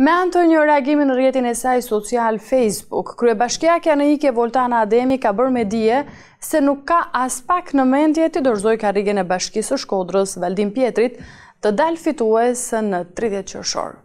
Me antë një reagimin në rjetin e saj social Facebook, krye bashkja në ike Voltana Ademi ka bërë me dje se nuk ka as pak në mendje të dorzoj karigen e bashkisë shkodrës Valdim Pietrit të dalë fitues në 30 qërshorë.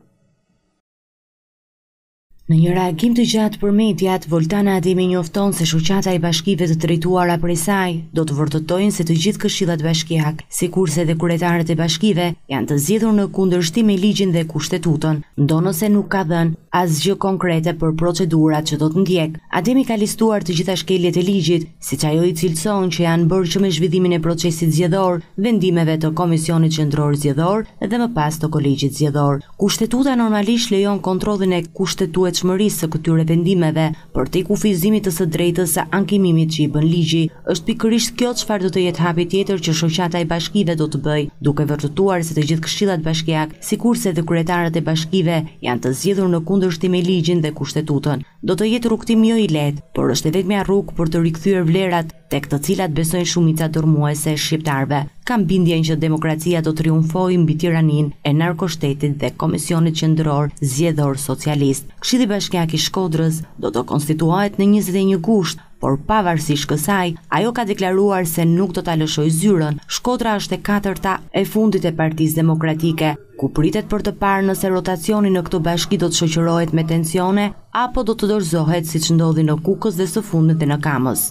Në një reagim të gjatë për mediat, Voltana Ademi njofton se shuqata i bashkive të trituara për saj do të vërtëtojnë se të gjithë këshillat bashkijak, si kurse dhe kuretarët e bashkive janë të zjedhur në kundërshtim i ligjin dhe kushtetutën, ndonë se nuk ka dhenë asgjë konkrete për procedurat që do të ndjek. Ademi ka listuar të gjitha shkeljet e ligjit, si që ajo i cilëson që janë bërë që me zhvidimin e procesit zjedhor, vendimeve të Komisionit Qëndror Zjedhor dhe më pas të Kolegjit Zjedhor. Kushtetuta normalisht lejon kontrolin e kushtetuet përgatshmërisë së këtyre vendimeve për të kufizimit të së drejtës së ankimimit që i bën ligji. Është pikërisht kjo çfarë do të jetë hapi tjetër që shoqata e bashkive do të bëjë, duke vërtetuar se të gjithë këshillat bashkiak, sikurse edhe kryetarët e bashkive, janë të zgjedhur në kundërshtim me ligjin dhe kushtetutën. Do të jetë rrugtim jo i lehtë, por është e vetmja rrugë për të rikthyer vlerat tek të cilat besojnë shumica dërmuese e shqiptarve. Kam bindjen që demokracia do triumfoj mbi tiranin e narkoshtetit dhe komisionit qëndëror zjedhor socialist. Kshidi bashkjak i shkodrës do të konstituajt në 21 gusht, por pavarësish kësaj, ajo ka deklaruar se nuk do të alëshoj zyrën. Shkodra është e katërta e fundit e partiz demokratike, ku pritet për të parë nëse rotacioni në këto bashki do të shëqërojt me tensione, apo do të dorzohet si që ndodhi në kukës dhe së fundit e në kamës.